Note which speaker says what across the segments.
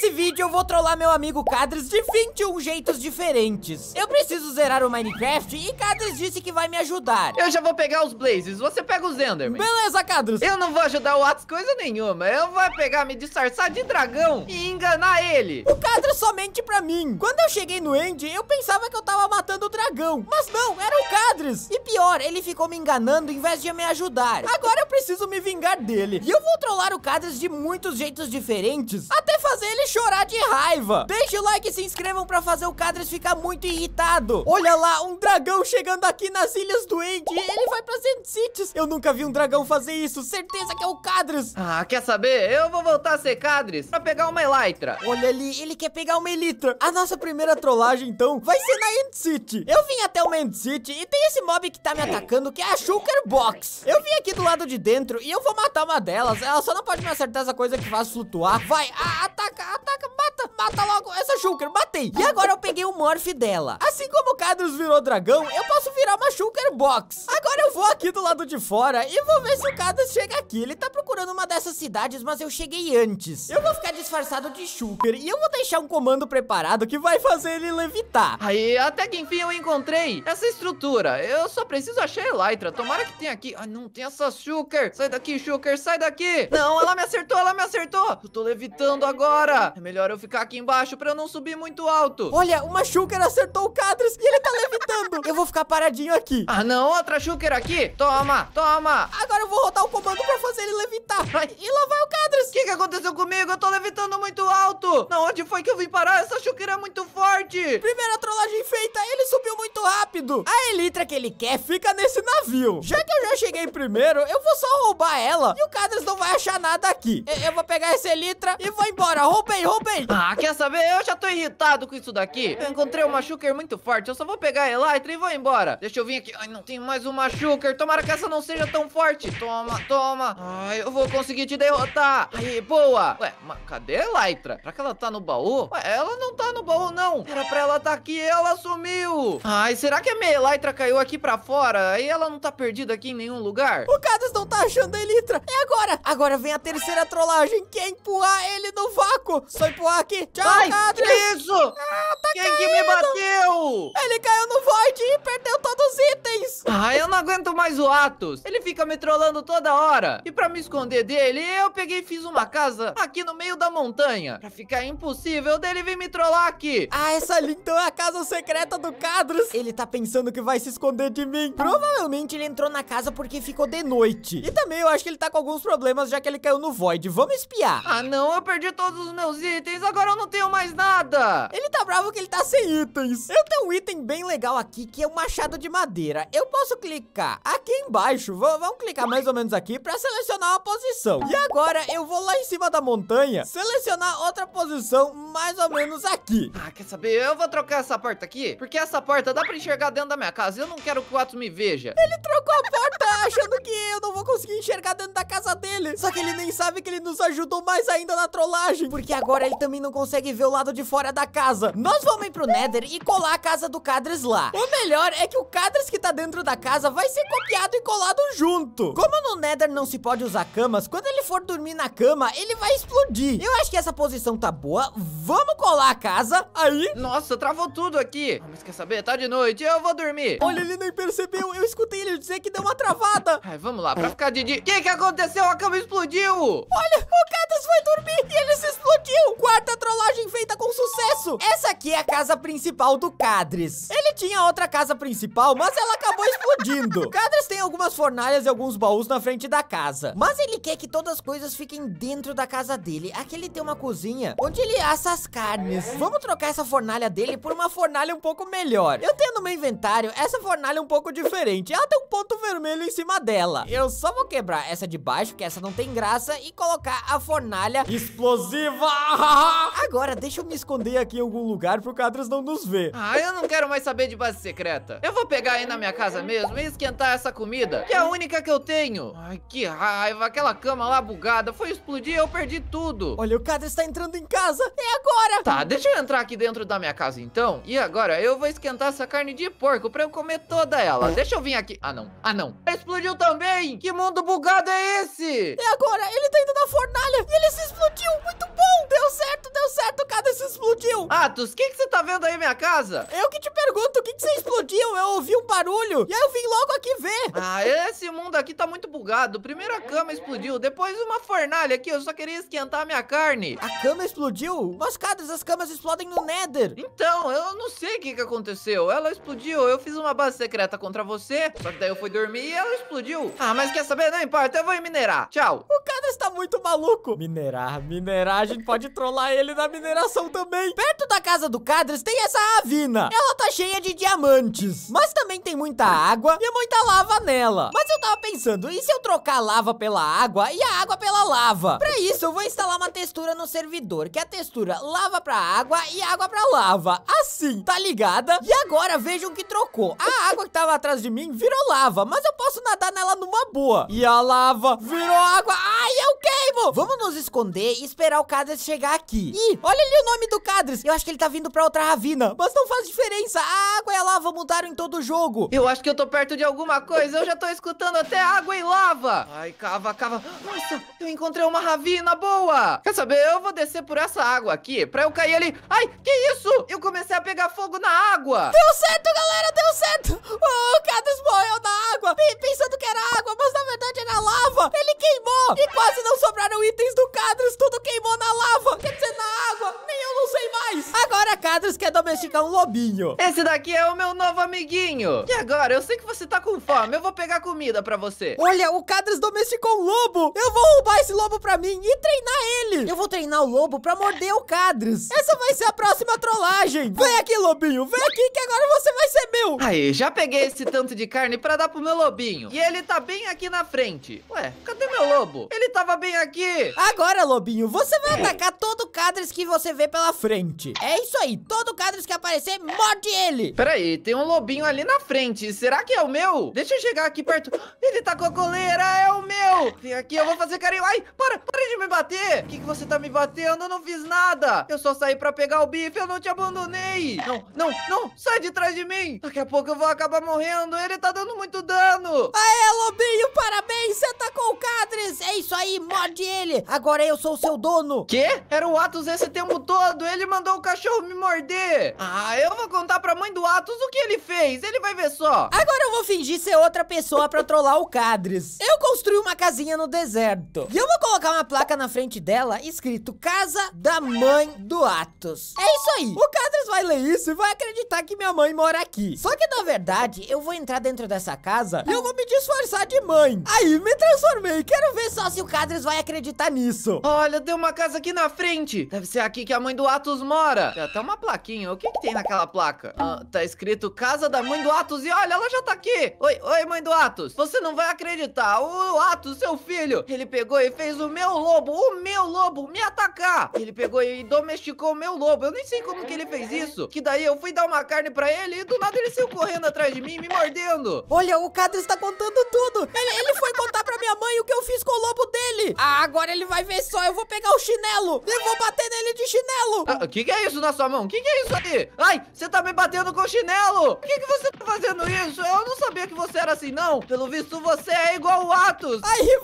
Speaker 1: Nesse vídeo eu vou trollar meu amigo Cadres de 21 jeitos diferentes. Eu preciso zerar o Minecraft e Cadres disse que vai me ajudar. Eu já vou pegar os Blazes, você pega os Enderman. Beleza, Cadres. Eu não vou ajudar o Atos coisa nenhuma. Eu vou pegar, me disfarçar de dragão e enganar ele. O Cadres somente pra mim. Quando eu cheguei no End, eu pensava que eu tava matando o dragão. Mas não, era o Cadres. E pior, ele ficou me enganando em vez de me ajudar. Agora eu preciso me vingar dele. E eu vou trollar o Cadres de muitos jeitos diferentes. Até fazer ele chorar de raiva. Deixe o like e se inscrevam pra fazer o Cadres ficar muito irritado. Olha lá, um dragão chegando aqui nas Ilhas do End. Ele vai pra Sand Cities. Eu nunca vi um dragão fazer isso. Certeza que é o Cadres. Ah, quer saber? Eu vou voltar a ser Cadres pra pegar uma Elytra. Olha ali, ele quer pegar uma Elytra. A nossa primeira trollagem, então, vai ser na End City. Eu vim até o End City e tem esse mob que tá me atacando, que é a Shulker Box. Eu vim aqui do lado de dentro e eu vou matar uma delas. Ela só não pode me acertar essa coisa que faz flutuar. Vai, ataca, ataca, mata, mata logo essa Shulker, matei. E agora eu peguei o Morph dela. Assim como o cadus virou dragão, eu posso virar uma Shulker Box. Agora eu vou aqui do lado de fora e vou ver se o cadus chega aqui. Ele tá procurando uma dessas cidades, mas eu cheguei antes. Eu vou ficar disfarçado de Shulker e eu vou deixar um comando preparado que vai fazer ele levitar. Aí, até que enfim eu encontrei essa estrutura. Eu só preciso achar a Elytra. Tomara que tenha aqui. Ai, não tem essa Shulker. Sai daqui, Shulker, sai daqui. Não, ela me acertou, ela me acertou. Eu tô levitando agora. É melhor eu ficar aqui embaixo pra eu não subir muito alto. Olha, uma Shulker acertou o Cadres e ele tá levitando. Eu vou ficar paradinho aqui. Ah, não, outra Shulker aqui. Toma, toma. Agora eu vou rodar o comando pra fazer ele levitar. Ai. E lá vai o Cadres. O que, que aconteceu comigo? Eu tô levitando muito alto. Não, onde foi que eu vim parar? Essa Shulker é muito forte. Primeira trollagem feita, ele subiu muito rápido. A Elytra que ele quer fica nesse navio. Já que eu já cheguei primeiro, eu vou só roubar ela. E o Cadres não vai achar nada aqui. Eu, eu vou pegar essa Elytra e vou embora. Roubar Rubens, Rubens! Ah, quer saber? Eu já tô irritado com isso daqui. Eu encontrei uma Shulker muito forte. Eu só vou pegar a Elytra e vou embora. Deixa eu vir aqui. Ai, não tem mais uma Shulker. Tomara que essa não seja tão forte. Toma, toma. Ai, eu vou conseguir te derrotar. Aí, boa. Ué, mas cadê a Elytra? Será que ela tá no baú? Ué, ela não tá no baú, não. Era pra ela tá aqui. Ela sumiu. Ai, será que a minha Elytra caiu aqui pra fora? Aí ela não tá perdida aqui em nenhum lugar? O Cadus não tá achando a Elytra. É agora. Agora vem a terceira trollagem. Que é empurrar ele no vácuo não! Só empurrar aqui! Tchau, Vai, Cadre! Que isso? Ah, tá Quem caindo. que me bateu? Ele caiu no void e perdeu todos os itens! Ah, eu não aguento mais o Atos! Ele fica me trollando toda hora! E pra me esconder dele, eu peguei e fiz uma casa aqui no meio da montanha! Pra ficar impossível dele vir me trollar aqui! Ah, essa ali então é a casa secreta do Cadros! Ele tá pensando que vai se esconder de mim! Provavelmente ele entrou na casa porque ficou de noite! E também eu acho que ele tá com alguns problemas já que ele caiu no void! Vamos espiar! Ah, não! Eu perdi todos os meus os itens, agora eu não tenho mais nada! Ele tá bravo que ele tá sem itens. Eu tenho um item bem legal aqui, que é o um machado de madeira. Eu posso clicar aqui embaixo. V vamos clicar mais ou menos aqui pra selecionar uma posição. E agora eu vou lá em cima da montanha, selecionar outra posição mais ou menos aqui. Ah, quer saber? Eu vou trocar essa porta aqui, porque essa porta dá pra enxergar dentro da minha casa. Eu não quero que o Atos me veja. Ele trocou a porta achando que eu não vou conseguir enxergar dentro da casa dele. Só que ele nem sabe que ele nos ajudou mais ainda na trollagem, porque agora ele também não consegue ver o lado de fora da casa. Nós vamos ir pro Nether e colar a casa do Cadres lá. O melhor é que o Cadres que tá dentro da casa vai ser copiado e colado junto. Como no Nether não se pode usar camas, quando ele for dormir na cama, ele vai explodir. Eu acho que essa posição tá boa. Vamos colar a casa. Aí. Nossa, travou tudo aqui. Ah, mas quer saber? Tá de noite. Eu vou dormir. Olha, ele nem percebeu. Eu escutei ele dizer que deu uma travada. Ai, vamos lá. Pra ficar de dia. O que, que aconteceu? A cama explodiu. Olha, o Cadres foi dormir e ele se explodiu. Quarta trollagem feita com sucesso. Essa essa aqui é a casa principal do Cadres. Ele tinha outra casa principal, mas ela acabou explodindo. O Cadres tem algumas fornalhas e alguns baús na frente da casa. Mas ele quer que todas as coisas fiquem dentro da casa dele. Aqui ele tem uma cozinha onde ele assa as carnes. Vamos trocar essa fornalha dele por uma fornalha um pouco melhor. Eu tenho no meu inventário essa fornalha um pouco diferente. Ela tem um ponto vermelho em cima dela. Eu só vou quebrar essa de baixo, que essa não tem graça, e colocar a fornalha explosiva. Agora, deixa eu me esconder aqui em algum lugar lugar pro Cadras não nos ver. Ah, eu não quero mais saber de base secreta. Eu vou pegar aí na minha casa mesmo e esquentar essa comida, que é a única que eu tenho. Ai, que raiva. Aquela cama lá bugada foi explodir e eu perdi tudo. Olha, o Cadras tá entrando em casa. É agora. Tá, deixa eu entrar aqui dentro da minha casa então. E agora eu vou esquentar essa carne de porco pra eu comer toda ela. Deixa eu vir aqui. Ah, não. Ah, não. Explodiu também. Que mundo bugado é esse? É agora. Ele tá indo na fornalha e ele se explodiu. Muito bom. Deu certo, deu certo. O Cadras se explodiu. Ah, tu o que, que você tá vendo aí minha casa? Eu que te pergunto, o que, que você explodiu? Eu ouvi um barulho e aí eu vim logo aqui ver. Ah, esse mundo aqui tá muito bugado. Primeiro a cama explodiu, depois uma fornalha aqui. Eu só queria esquentar a minha carne. A cama explodiu? Mas Mascadas, as camas explodem no Nether. Então, eu não sei o que, que aconteceu. Ela explodiu, eu fiz uma base secreta contra você, só que daí eu fui dormir e ela explodiu. Ah, mas quer saber? Não importa, eu vou minerar. Tchau. O cara está muito maluco. Minerar, minerar, a gente pode trollar ele na mineração também. Perto da casa casa do Cadres tem essa ravina. Ela tá cheia de diamantes. Mas também tem muita água e muita lava nela. Mas eu tava pensando, e se eu trocar a lava pela água e a água pela lava? Pra isso, eu vou instalar uma textura no servidor, que é a textura lava pra água e água pra lava. Assim, tá ligada? E agora vejam que trocou. A água que tava atrás de mim virou lava, mas eu posso nadar nela numa boa. E a lava virou água. Ai, eu queimo! Vamos nos esconder e esperar o Cadres chegar aqui. Ih, olha ali o nome do Cadres. Eu acho que ele tá vindo pra outra ravina. Mas não faz diferença. A água e a lava mudaram em todo o jogo. Eu acho que eu tô perto de alguma coisa. Eu já tô escutando até água e lava. Ai, cava, cava. Nossa, eu encontrei uma ravina boa. Quer saber? Eu vou descer por essa água aqui pra eu cair ali. Ai, que isso? Eu comecei a pegar fogo na água. Deu certo, galera. Deu certo. O Cadus morreu na água. Pensando que era água, mas na verdade era lava. Ele queimou. E quase não sobraram itens do Cadus. Tudo queimou na lava. Quer dizer, na água. Nem eu não sei mais agora, Cadros, quer domesticar um lobinho. Esse daqui é o meu novo amiguinho. E agora? Eu sei que você tá com fome. Eu vou pegar comida pra você. Olha, o Cadros domesticou um lobo. Eu vou roubar esse lobo pra mim e treinar ele. Eu vou treinar o lobo pra morder o Cadros. Essa vai ser a próxima trollagem. Vem aqui, lobinho. Vem aqui que agora você vai ser meu. Aí, já peguei esse tanto de carne pra dar pro meu lobinho. E ele tá bem aqui na frente. Ué, cadê meu lobo? Ele tava bem aqui. Agora, lobinho, você vai atacar todo o Cadres que você vê pela frente. É é isso aí, todo Cadres que aparecer, morde ele. Peraí, tem um lobinho ali na frente. Será que é o meu? Deixa eu chegar aqui perto. Ele tá com a coleira, é o meu. Vem aqui, eu vou fazer carinho. Ai, para, para de me bater. O que, que você tá me batendo? Eu não fiz nada. Eu só saí pra pegar o bife, eu não te abandonei. Não, não, não, sai de trás de mim. Daqui a pouco eu vou acabar morrendo. Ele tá dando muito dano. Aê, lobinho, parabéns, você tá com o Cadres. É isso aí, morde ele. Agora eu sou o seu dono. Quê? Era o Atos esse tempo todo. Ele mandou o cachorro cachorro me morder. Ah, eu vou contar pra mãe do Atos o que ele fez. Ele vai ver só. Agora eu vou fingir ser outra pessoa pra trollar o Cadres. Eu construí uma casinha no deserto. E eu vou colocar uma placa na frente dela escrito Casa da Mãe do Atos. É isso aí. O Cadres vai ler isso e vai acreditar que minha mãe mora aqui. Só que na verdade, eu vou entrar dentro dessa casa e eu vou me disfarçar de mãe. Aí, me transformei. Quero ver só se o Cadres vai acreditar nisso. Olha, tem uma casa aqui na frente. Deve ser aqui que a mãe do Atos mora. Tem até uma plaquinha. O que que tem naquela placa? Ah, tá escrito Casa da Mãe do Atos. E olha, ela já tá aqui. Oi, oi, Mãe do Atos. Você não vai acreditar. O Atos, seu filho, ele pegou e fez o meu lobo, o meu lobo, me atacar. Ele pegou e domesticou o meu lobo. Eu nem sei como que ele fez isso. Que daí eu fui dar uma carne pra ele e do nada ele saiu correndo atrás de mim, me mordendo. Olha, o Cadro está contando tudo. Ele, ele foi contar pra minha mãe o que eu fiz com o lobo dele. Ah, agora ele vai ver só. Eu vou pegar o chinelo. Eu vou bater nele de chinelo. Ah, o ah, que que é isso, na sua mão. O que, que, é isso aí? Ai, você tá me batendo com o chinelo. Por que, que você tá fazendo isso? Eu não sabia que você era assim, não. Pelo visto, você é igual o Atos. Ai, eu.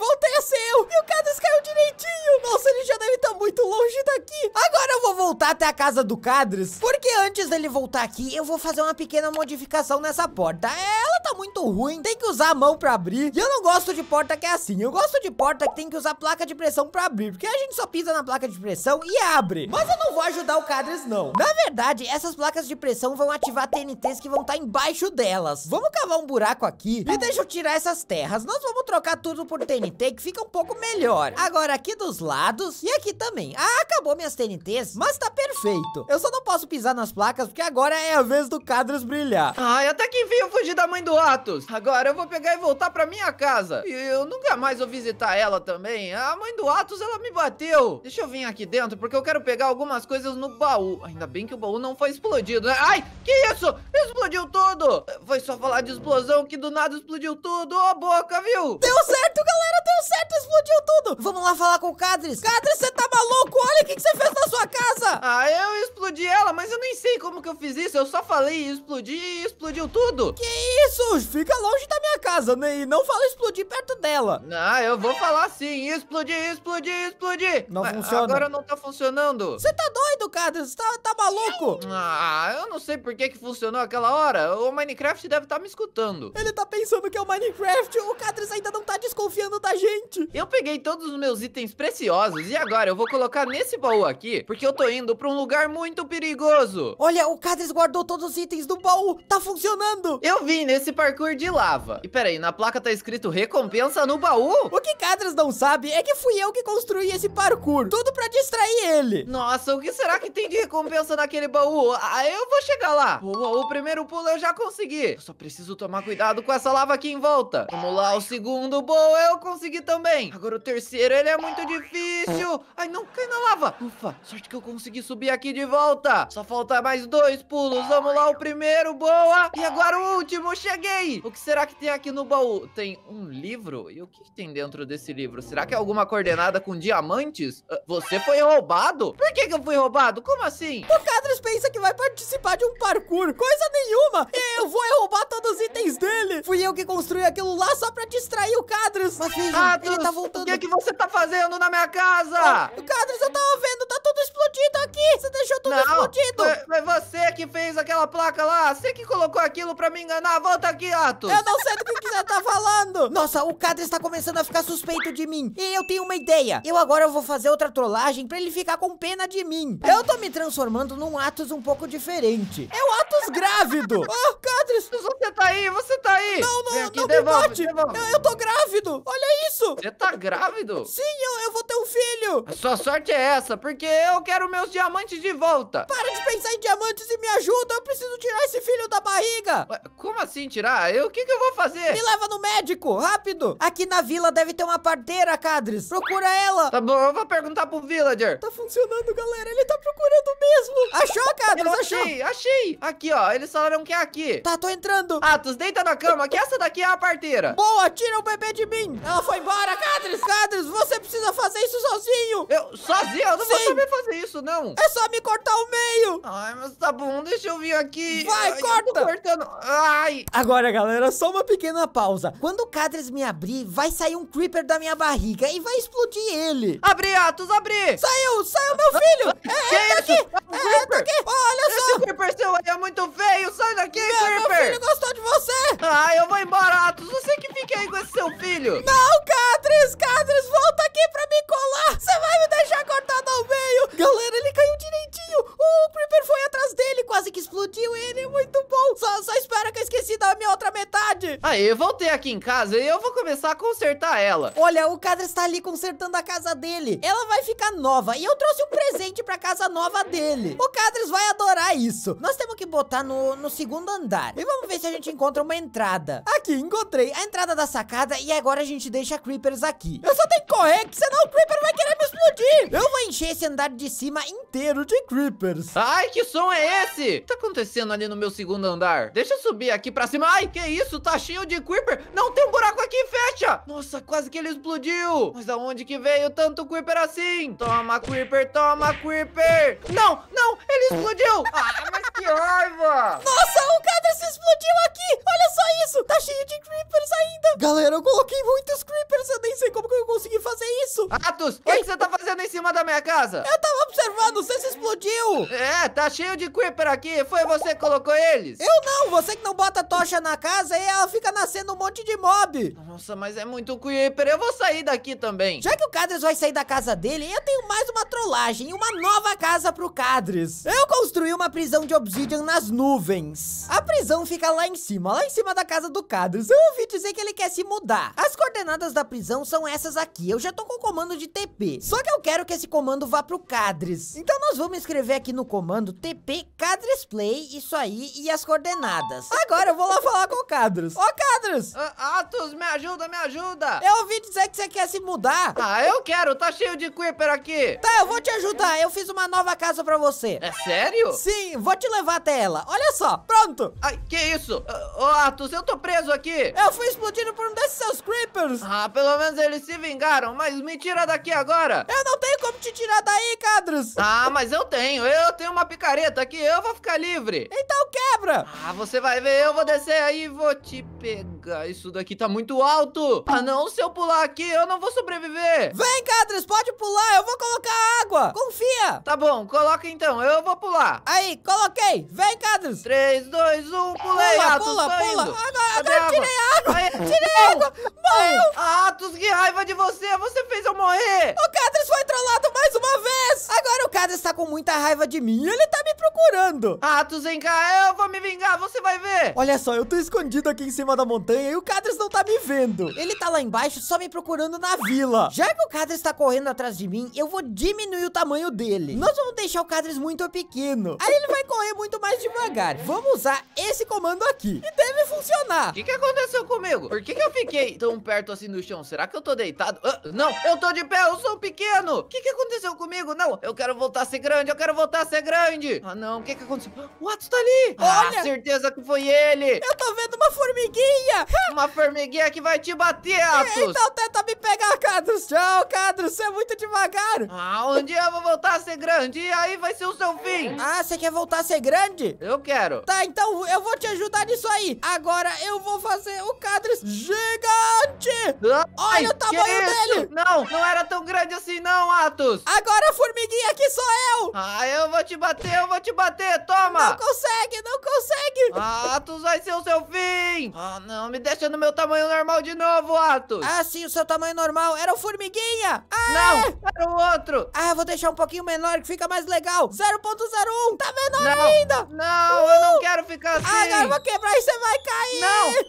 Speaker 1: E o Cadus caiu direitinho. Nossa, ele já deve estar tá muito longe daqui. Agora eu vou voltar até a casa do Cadres. Porque antes dele voltar aqui, eu vou fazer uma pequena modificação nessa porta. Ela tá muito ruim. Tem que usar a mão pra abrir. E eu não gosto de porta que é assim. Eu gosto de porta que tem que usar placa de pressão pra abrir. Porque a gente só pisa na placa de pressão e abre. Mas eu não vou ajudar o Cadres, não não? Na verdade, essas placas de pressão vão ativar TNTs que vão estar tá embaixo delas. Vamos cavar um buraco aqui e deixa eu tirar essas terras. Nós vamos trocar tudo por TNT, que fica um pouco melhor. Agora, aqui dos lados e aqui também. Ah, acabou minhas TNTs, mas tá perfeito. Eu só não posso pisar nas placas, porque agora é a vez do Cadros brilhar. Ai, até que enfim eu fugi da mãe do Atos. Agora eu vou pegar e voltar pra minha casa. E eu nunca mais vou visitar ela também. A mãe do Atos, ela me bateu. Deixa eu vir aqui dentro, porque eu quero pegar algumas coisas no baú. Ainda bem que o baú não foi explodido, né? Ai, que isso? Explodiu tudo! Foi só falar de explosão que do nada explodiu tudo. Ô, oh, boca, viu? Deu certo, galera, deu certo, explodiu tudo. Vamos lá falar com o Cadres. Cadres, você tá maluco? Olha o que, você fez na sua casa. Ah, eu explodi ela, mas eu nem sei como que eu fiz isso. Eu só falei explodir e explodiu tudo. Que isso? Fica longe da minha casa, né? E não fala explodir perto dela. Ah, eu vou falar sim. Explodir, explodir, explodir. Não mas funciona. Agora não tá funcionando. Você tá doido, Cadres? Tá tá maluco? Ah, eu não sei por que que funcionou aquela hora. O Minecraft deve estar tá me escutando. Ele tá pensando que é o Minecraft. O Catriz ainda não tá desconfiando da gente. Eu peguei todos os meus itens preciosos e agora eu vou colocar nesse baú aqui, porque eu tô indo pra um lugar muito perigoso. Olha, o Catriz guardou todos os itens do baú. Tá funcionando. Eu vim nesse parkour de lava. E peraí, na placa tá escrito recompensa no baú? O que Catriz não sabe é que fui eu que construí esse parkour. Tudo pra distrair ele. Nossa, o que será que tem de recompensa? recompensa naquele baú. Aí eu vou chegar lá. O, o, primeiro pulo eu já consegui. Eu só preciso tomar cuidado com essa lava aqui em volta. Vamos lá, o segundo Boa, eu consegui também. Agora o terceiro, ele é muito difícil. Ai, não cai na lava. Ufa, sorte que eu consegui subir aqui de volta. Só falta mais dois pulos. Vamos lá, o primeiro, boa. E agora o último, cheguei. O que será que tem aqui no baú? Tem um livro? E o que tem dentro desse livro? Será que é alguma coordenada com diamantes? Ah, você foi roubado? Por que que eu fui roubado? Como assim? assim? O Cadres pensa que vai participar de um parkour. Coisa nenhuma. Eu vou roubar todos os itens dele. Fui eu que construí aquilo lá só pra distrair o Cadres. Mas vejam, Cadres, ele tá voltando. O que, é que você tá fazendo na minha casa? Ah, Cadres, eu tava vendo. Tá tudo explodido aqui. Você deixou tudo Não, explodido. Foi, foi você que fez aquela placa lá? Você que colocou aquilo pra me enganar? Volta aqui, Atos. Eu não sei do que, você tá falando. Nossa, o Cadre está começando a ficar suspeito de mim. E eu tenho uma ideia. Eu agora vou fazer outra trollagem pra ele ficar com pena de mim. Eu tô me transformando num Atos um pouco diferente. É o Atos grávido. Oh, Cadre, Você tá aí, você tá aí. Não, não, aqui, não devolve, me bote. Eu, eu tô grávido. Olha isso. Você tá grávido? Sim, eu, eu vou ter um filho. A sua sorte é essa, porque eu quero meus diamantes de volta. Para de pensar em diamantes e me me ajuda, eu preciso tirar esse filho da barriga. como assim tirar? Eu, o que, que eu vou fazer? Me leva no médico, rápido. Aqui na vila deve ter uma parteira, Cadres. Procura ela. Tá bom, eu vou perguntar pro villager. Tá funcionando, galera. Ele tá procurando mesmo. Achou, Cadres? Achou. Achei, achei. Aqui, ó. Eles falaram que é aqui. Tá, tô entrando. Atos, deita na cama, que essa daqui é a parteira. Boa, tira o bebê de mim. Ela foi embora, Cadres. Cadres, você precisa fazer isso sozinho. Eu, sozinho? Eu não Sim. vou saber fazer isso, não. É só me cortar o meio. Ai, mas tá bom não. Deixa eu vir aqui. Vai, Ai, corta. cortando. Ai. Agora, galera, só uma pequena pausa. Quando o Cadres me abrir, vai sair um Creeper da minha barriga e vai explodir ele. Abri, Atos, abri. Saiu, saiu meu filho. É, que é, isso? aqui. é, é, tá aqui. Olha Esse só. Esse Creeper seu aí é muito feio. Sai daqui, meu, Creeper. Meu filho gostou de você. Ai, ah, eu vou embora, Atos. Você que fica aí com esse seu filho. Não, Cadres, Cadres, volta aqui pra me colar. Você vai me deixar cortado ao meio. Galera, ele caiu direitinho. O Creeper foi atrás dele quase que explodiu ele. é Muito bom. Só, só espero que eu esqueci da minha outra metade. Aí, eu voltei aqui em casa e eu vou começar a consertar ela. Olha, o Cadre está ali consertando a casa dele. Ela vai ficar nova. E eu trouxe um presente pra casa nova dele. O Cadres vai adorar isso. Nós temos que botar no, no segundo andar. E vamos ver se a gente encontra uma entrada. Aqui, encontrei a entrada da sacada e agora a gente deixa creepers aqui. Eu só tenho que correr, que senão o creeper vai querer me explodir. Eu vou encher esse andar de cima inteiro de creepers. Ai, que som é esse? O que tá acontecendo ali no meu segundo andar? Deixa eu subir aqui pra cima. Ai, que isso? Tá cheio de creeper. Não, tem um buraco aqui, fecha. Nossa, quase que ele explodiu. Mas aonde que veio tanto creeper assim? Toma, creeper, toma, creeper. Não, não, ele explodiu. Ah, mas que raiva. Nossa, o se explodiu aqui. Olha só isso. Tá cheio de creepers ainda. Galera, eu coloquei muitos creepers eu nem sei como que eu consegui fazer isso. Atos, o que você tá fazendo em cima da minha casa? Eu tava observando, você se explodiu. É, tá cheio de Creeper aqui. Foi você que colocou eles? Eu não, você que não bota tocha na casa e ela fica nascendo um monte de mob. Nossa, mas é muito Creeper. Eu vou sair daqui também. Já que o Cadres vai sair da casa dele, eu tenho mais uma trollagem, uma nova casa pro Cadres. Eu construí uma prisão de obsidian nas nuvens. A prisão fica lá em cima, lá em cima da casa do Cadres. Eu ouvi dizer que ele quer se mudar. As coordenadas da prisão são essas aqui. Eu já tô com o comando de TP. Só que eu quero que esse comando vá pro Cadres. Então nós vamos escrever aqui no comando TP Cadres Play, isso aí, e as coordenadas. Agora eu vou lá falar com o Cadres. Ô, Cadres! Uh, Atos, me ajuda, me ajuda! Eu ouvi dizer que você quer se mudar. Ah, eu quero, tá cheio de Creeper aqui. Tá, eu vou te ajudar. Eu fiz uma nova casa pra você. É sério? Sim, vou te levar até ela. Olha só, pronto. Ai, que isso? Ah, ô, Atos, eu tô preso aqui. Eu fui explodido por um desses seus Creepers. Ah, pelo menos eles se vingaram, mas me tira daqui agora. Eu não tenho como te tirar daí, Cadros. Ah, mas eu tenho. Eu tenho uma picareta aqui, eu vou ficar livre. Então quebra. Ah, você vai ver, eu vou descer aí e vou te pegar. Isso daqui tá muito alto. Ah, não, se eu pular aqui, eu não vou sobreviver. Vem, Cadros, pode pular, eu vou colocar água. Confia. Tá bom, coloca então, eu vou pular. Aí, coloquei. Vem, Cadros. 3, 2, 1, pulei. Pula, Atos, pula, pula. Indo. Agora, agora tirei água. Aí. Tirei não. água. Morreu. Ah. Kratos, que raiva de você! Você fez eu morrer! O Kratos foi trollado uma vez! Agora o cara está com muita raiva de mim e ele tá me procurando. Atos, vem cá, eu vou me vingar, você vai ver. Olha só, eu tô escondido aqui em cima da montanha e o Cadres não tá me vendo. Ele tá lá embaixo só me procurando na vila. Já que o Cadres tá correndo atrás de mim, eu vou diminuir o tamanho dele. Nós vamos deixar o Cadres muito pequeno. Aí ele vai correr muito mais devagar. Vamos usar esse comando aqui. E deve funcionar. O que, que aconteceu comigo? Por que, que eu fiquei tão perto assim do chão? Será que eu tô deitado? Ah, não, eu tô de pé, eu sou pequeno. O que, que aconteceu? aconteceu comigo? Não, eu quero voltar a ser grande, eu quero voltar a ser grande. Ah, não, o que que aconteceu? O Atos tá ali. Ah, Olha. Ah, certeza que foi ele. Eu tô vendo uma formiguinha. Uma formiguinha que vai te bater, é, Atos. Então tenta me pegar, Cadros. Tchau, Cadros, você é muito devagar. Ah, um dia eu vou voltar a ser grande e aí vai ser o seu fim. Ah, você quer voltar a ser grande? Eu quero. Tá, então eu vou te ajudar nisso aí. Agora eu vou fazer o Cadros gigante. Olha o tamanho dele. Não, não era tão grande assim não, Atos. Agora formiguinha aqui sou eu! Ah, eu vou te bater, eu vou te bater, toma! Não consegue, não consegue! Atos vai ser o seu fim! Ah, não, me deixa no meu tamanho normal de novo, Atos! Ah, sim, o seu tamanho normal era o formiguinha! Ah, não, era o outro! Ah, vou deixar um pouquinho menor que fica mais legal! 0.01, tá menor não, ainda! Não, uh! eu não uh! quero ficar assim! Ah, agora eu vou quebrar e você vai cair!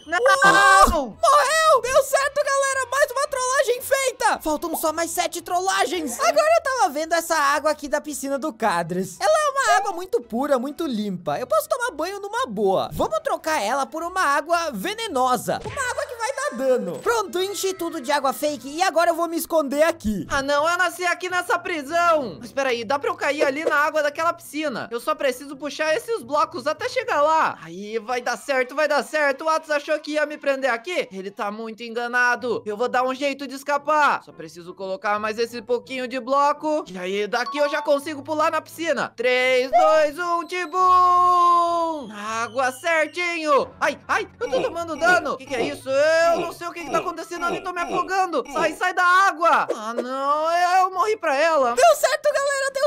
Speaker 1: Não, não! não. Morreu! Deu certo, galera! faltam só mais sete trollagens. Agora eu tava vendo essa água aqui da piscina do Cadres. Ela é uma água muito pura, muito limpa. Eu posso tomar banho numa boa. Vamos trocar ela por uma água venenosa. Uma água dano. Pronto, enchi tudo de água fake e agora eu vou me esconder aqui. Ah, não, eu nasci aqui nessa prisão. Mas peraí, dá pra eu cair ali na água daquela piscina. Eu só preciso puxar esses blocos até chegar lá. Aí, vai dar certo, vai dar certo. O Atos achou que ia me prender aqui. Ele tá muito enganado. Eu vou dar um jeito de escapar. Só preciso colocar mais esse pouquinho de bloco. E aí, daqui eu já consigo pular na piscina. 3, 2, 1, tibum! Ah, água certinho! Ai, ai, eu tô hum. tomando dano! O que, que, é isso? Eu não sei o que, que tá hum. acontecendo ali, tô me hum. afogando! Sai, sai da água! Ah, não, eu morri pra ela! Deu certo!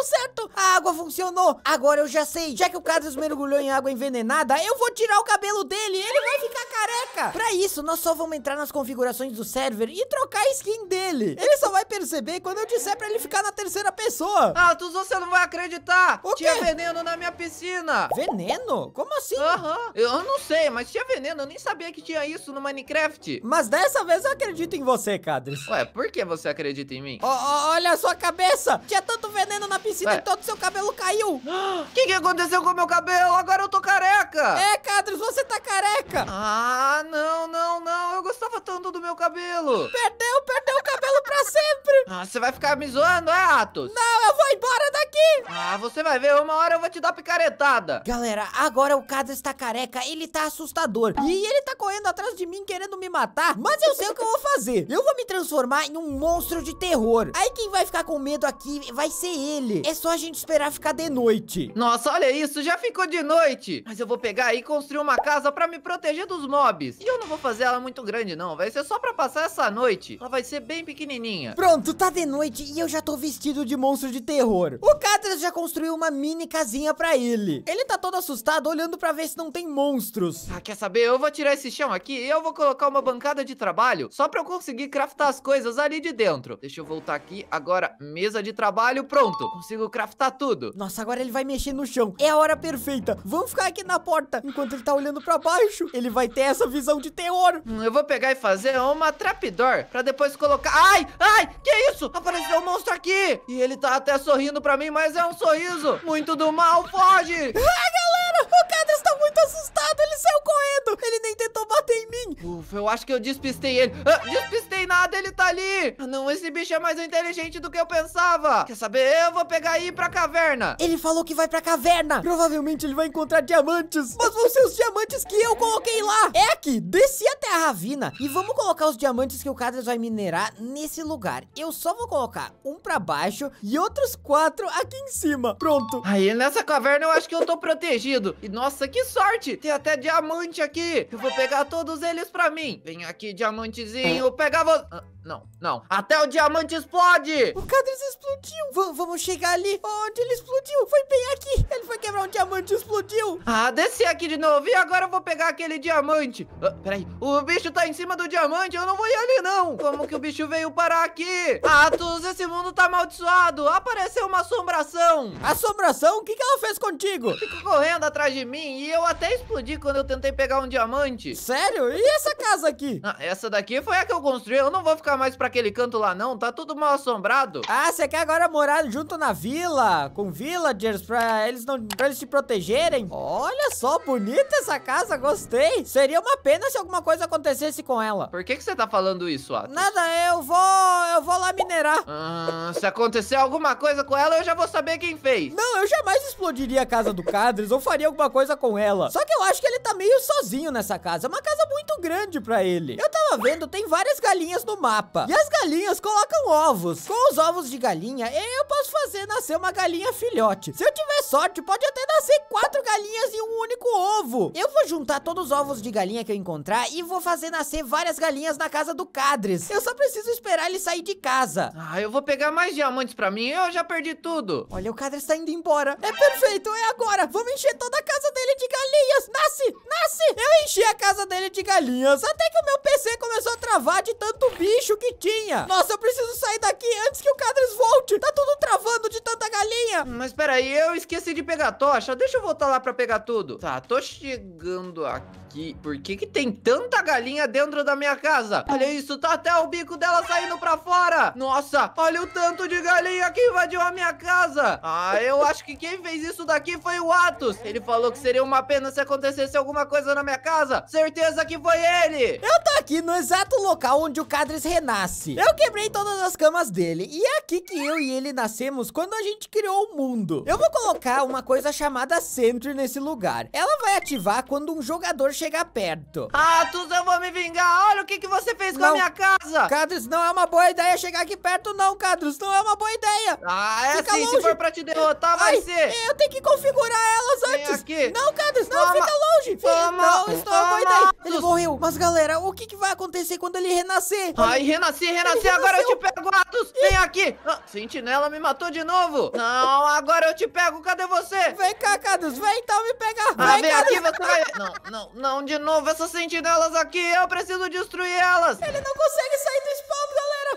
Speaker 1: certo! A água funcionou! Agora eu já sei, já que o Cadros mergulhou em água envenenada, eu vou tirar o cabelo dele! Ele vai ficar careca! Pra isso, nós só vamos entrar nas configurações do server e trocar a skin dele! Ele só vai perceber quando eu disser pra ele ficar na terceira pessoa! Ah, tu você não vai acreditar! O tinha quê? veneno na minha piscina! Veneno? Como assim? Aham, eu não sei, mas tinha veneno, eu nem sabia que tinha isso no Minecraft! Mas dessa vez eu acredito em você, Cadres! Ué, por que você acredita em mim? O olha a sua cabeça! Tinha tanto veneno na piscina! Piscina é. e todo o seu cabelo caiu. O que, que aconteceu com o meu cabelo? Agora eu tô careca. É, Cadros, você tá careca. Ah, não, não, não. Eu gostava tanto do meu cabelo. Perdeu, perdeu o cabelo pra sempre. Ah, você vai ficar me zoando, é, Atos? Não, eu vou embora aqui. Ah, você vai ver, uma hora eu vou te dar picaretada. Galera, agora o caso está careca, ele tá assustador. E ele tá correndo atrás de mim querendo me matar, mas eu sei o que eu vou fazer. Eu vou me transformar em um monstro de terror. Aí quem vai ficar com medo aqui vai ser ele. É só a gente esperar ficar de noite. Nossa, olha isso, já ficou de noite. Mas eu vou pegar e construir uma casa pra me proteger dos mobs. E eu não vou fazer ela muito grande não, vai ser só pra passar essa noite. Ela vai ser bem pequenininha. Pronto, tá de noite e eu já tô vestido de monstro de terror. O Catras já construiu uma mini casinha pra ele. Ele tá todo assustado, olhando pra ver se não tem monstros. Ah, quer saber? Eu vou tirar esse chão aqui e eu vou colocar uma bancada de trabalho só pra eu conseguir craftar as coisas ali de dentro. Deixa eu voltar aqui. Agora, mesa de trabalho, pronto. Consigo craftar tudo. Nossa, agora ele vai mexer no chão. É a hora perfeita. Vamos ficar aqui na porta. Enquanto ele tá olhando pra baixo, ele vai ter essa visão de terror. Hum, eu vou pegar e fazer uma trapdoor pra depois colocar... Ai, ai, que isso? Apareceu um monstro aqui. E ele tá até sorrindo pra mim, mas é um sorriso muito do mal. Foge! Ah, galera, o cara está muito assustado. Ele saiu correndo. Ele nem tentou bater em mim. Ufa, eu acho que eu despistei ele. Ah, despistei nada, ele tá ali. Ah, não, esse bicho é mais inteligente do que eu pensava. Quer saber? Eu vou pegar e ir pra caverna. Ele falou que vai pra caverna. Provavelmente ele vai encontrar diamantes. Mas vão ser os diamantes que eu coloquei lá. É aqui, desci até a ravina e vamos colocar os diamantes que o Cadres vai minerar nesse lugar. Eu só vou colocar um pra baixo e outros quatro aqui em cima. Pronto. Aí, nessa caverna eu acho que eu tô protegido. E nossa, que sorte. Tem até diamante aqui. Eu vou pegar todos eles pra mim. Vem aqui, diamantezinho. Pegar você... Ah, não, não. Até o diamante explode. O Cadres explodiu. V vamos chegar ali. Onde ele explodiu? Foi bem aqui. Ele foi quebrar um diamante e explodiu. Ah, desci aqui de novo. E agora eu vou pegar aquele diamante. Ah, peraí. O bicho tá em cima do diamante. Eu não vou ir ali, não. Como que o bicho veio parar aqui? Atos, esse mundo tá amaldiçoado. Apareceu uma sombra assombração. Assombração? O que, que ela fez contigo? Ficou correndo atrás de mim e eu até explodi quando eu tentei pegar um diamante. Sério? E essa casa aqui? Ah, essa daqui foi a que eu construí. Eu não vou ficar mais pra aquele canto lá, não. Tá tudo mal assombrado. Ah, você quer agora morar junto na vila? Com villagers pra eles não pra eles te protegerem? Olha só, bonita essa casa, gostei. Seria uma pena se alguma coisa acontecesse com ela. Por que, que você tá falando isso, Atos? Nada, eu vou. eu vou lá minerar. Ah, se acontecer alguma coisa com ela, eu já vou vou saber quem fez. Não, eu jamais explodiria a casa do Cadres ou faria alguma coisa com ela. Só que eu acho que ele tá meio sozinho nessa casa. É uma casa muito grande pra ele. Eu tava vendo, tem várias galinhas no mapa. E as galinhas colocam ovos. Com os ovos de galinha, eu posso fazer nascer uma galinha filhote. Se eu tiver sorte, pode até nascer quatro galinhas e um único ovo. Eu vou juntar todos os ovos de galinha que eu encontrar e vou fazer nascer várias galinhas na casa do Cadres. Eu só preciso esperar ele sair de casa. Ah, eu vou pegar mais diamantes pra mim. Eu já perdi tudo. Olha, o Cadre está indo embora. É perfeito, é agora. Vamos encher toda a casa dele de galinhas. Nasce, nasce. Eu enchi a casa dele de galinhas. Até que o meu PC começou a travar de tanto bicho que tinha. Nossa, eu preciso sair daqui antes que o Cadre volte. Tá tudo travando de tanta galinha. Mas peraí, eu esqueci de pegar a tocha. Deixa eu voltar lá pra pegar tudo. Tá, tô chegando aqui. Por que que tem tanta galinha dentro da minha casa? Olha isso, tá até o bico dela saindo pra fora. Nossa, olha o tanto de galinha que invadiu a minha casa casa. Ah, eu acho que quem fez isso daqui foi o Atos. Ele falou que seria uma pena se acontecesse alguma coisa na minha casa. Certeza que foi ele. Eu tô aqui no exato local onde o Cadres renasce. Eu quebrei todas as camas dele. E é aqui que eu e ele nascemos quando a gente criou o mundo. Eu vou colocar uma coisa chamada Sentry nesse lugar. Ela vai ativar quando um jogador chegar perto. Atos, eu vou me vingar. Olha o que, que você fez com não. a minha casa. Cadres, não é uma boa ideia chegar aqui perto não, Cadros. Não é uma boa ideia. Ah, é Fica assim, longe. se for pra te derrotar, vai Ai, ser. É, eu tenho que configurar elas antes. Aqui. Não, Cadus, não, toma. fica longe. Toma. Não, estou doida. Ele morreu. Mas, galera, o que, que vai acontecer quando ele renascer? Ai, renascer, renascer. Agora eu te pego, Atos. Vem aqui. Ah, sentinela me matou de novo. Não, agora eu te pego. Cadê você? Vem cá, Cadus. Vem então me pegar. Ah, vem, vem aqui, você vai... Não, não, não. De novo, essas sentinelas aqui. Eu preciso destruir elas. Ele não consegue sair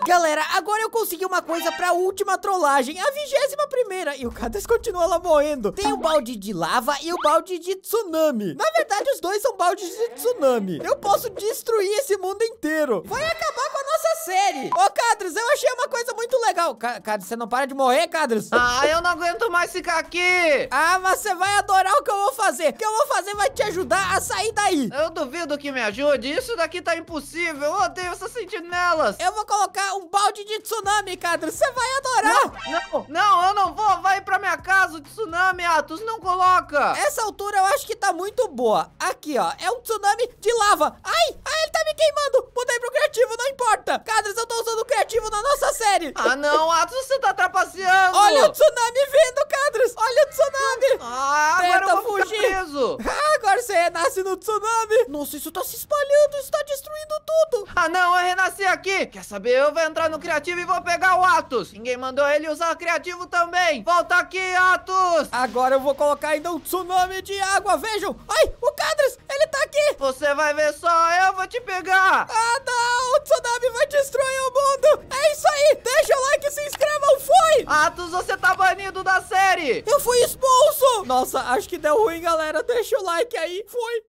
Speaker 1: Galera, agora eu consegui uma coisa pra última trollagem, a vigésima primeira. E o Cadres continua lá morrendo. Tem o balde de lava e o balde de tsunami. Na verdade, os dois são baldes de tsunami. Eu posso destruir esse mundo inteiro. Vai acabar com a nossa série. Ô, Cadres, eu achei uma coisa muito legal. Cadres, você não para de morrer, Cadres? Ah, eu não aguento mais ficar aqui. Ah, mas você vai adorar o que eu vou fazer. O que eu vou fazer vai te ajudar a sair daí. Eu duvido que me ajude. Isso daqui tá impossível. Eu odeio essas sentinelas. Eu vou colocar um balde de tsunami, Cadro. Você vai adorar. Não, não, não, eu não vou. Vai pra minha casa o tsunami, Atos. Não coloca. Essa altura eu acho que tá muito boa. Aqui, ó. É um tsunami de lava. Ai, ai, ele tá me queimando. Mudei pro criativo, não importa. Cadres, eu tô usando o criativo na nossa série. Ah, não, Atos. Você tá trapaceando. Olha o tsunami vindo, Padres, olha o tsunami! Ah, Tenta agora eu vou fugir. preso! Ah, agora você renasce no tsunami! Nossa, isso tá se espalhando, está destruindo tudo! Ah, não, eu renasci aqui! Quer saber? Eu vou entrar no criativo e vou pegar o Atos! Ninguém mandou ele usar criativo também! Volta aqui, Atos! Agora eu vou colocar ainda um tsunami de água, vejam! Ai, o Cadres, ele tá aqui! Você vai ver só, eu vou te pegar! Ah, não! O tsunami vai destruir o mundo! É isso aí! Deixa o like e se inscrevam, fui! Atos, você tá banido da série! Eu fui expulso. Nossa, acho que deu ruim, galera. Deixa o like aí. Foi.